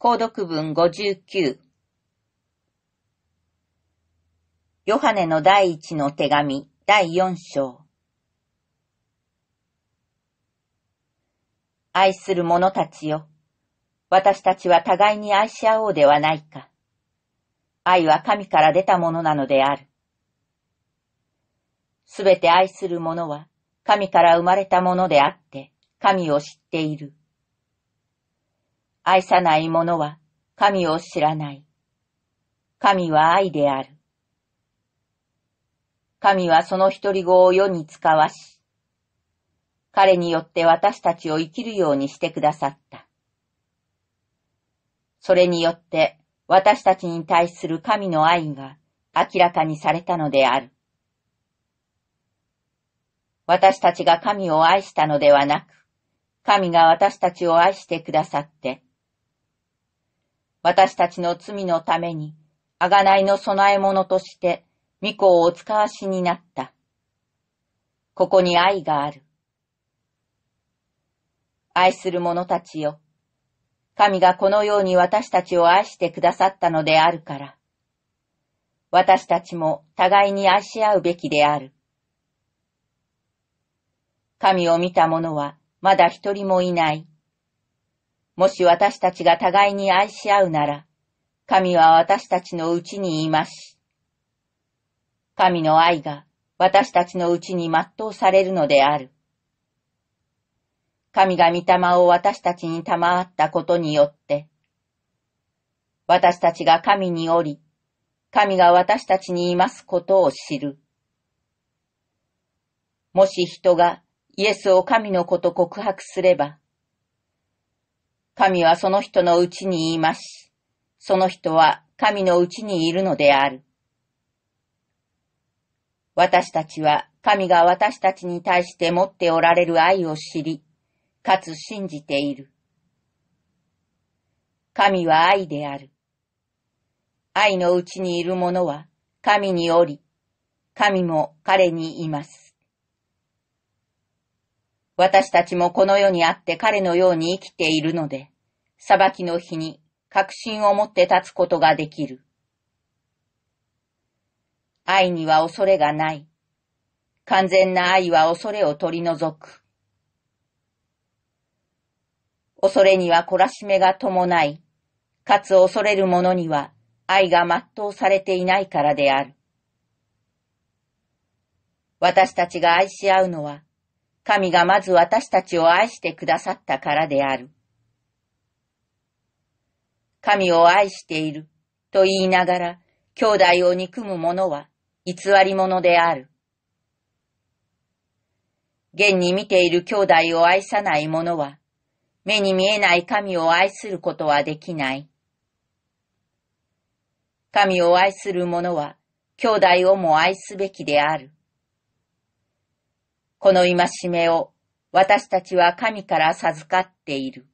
購読文59ヨハネの第一の手紙第四章愛する者たちよ。私たちは互いに愛し合おうではないか。愛は神から出たものなのである。すべて愛する者は神から生まれたものであって、神を知っている。愛さない者は神を知らない。神は愛である。神はその一人子を世に使わし、彼によって私たちを生きるようにしてくださった。それによって私たちに対する神の愛が明らかにされたのである。私たちが神を愛したのではなく、神が私たちを愛してくださって、私たちの罪のために、贖いの供え物として、御子をお使わしになった。ここに愛がある。愛する者たちよ。神がこのように私たちを愛してくださったのであるから。私たちも互いに愛し合うべきである。神を見た者はまだ一人もいない。もし私たちが互いに愛し合うなら、神は私たちのうちにいます。神の愛が私たちのうちに全うされるのである。神が御霊を私たちに賜ったことによって、私たちが神におり、神が私たちにいますことを知る。もし人がイエスを神の子と告白すれば、神はその人のうちにいます。その人は神のうちにいるのである。私たちは神が私たちに対して持っておられる愛を知り、かつ信じている。神は愛である。愛のうちにいる者は神におり、神も彼にいます。私たちもこの世にあって彼のように生きているので、裁きの日に確信を持って立つことができる。愛には恐れがない。完全な愛は恐れを取り除く。恐れには懲らしめが伴い、かつ恐れる者には愛が全うされていないからである。私たちが愛し合うのは、神がまず私たちを愛してくださったからである。神を愛していると言いながら、兄弟を憎む者は偽り者である。現に見ている兄弟を愛さない者は、目に見えない神を愛することはできない。神を愛する者は、兄弟をも愛すべきである。この戒めを私たちは神から授かっている。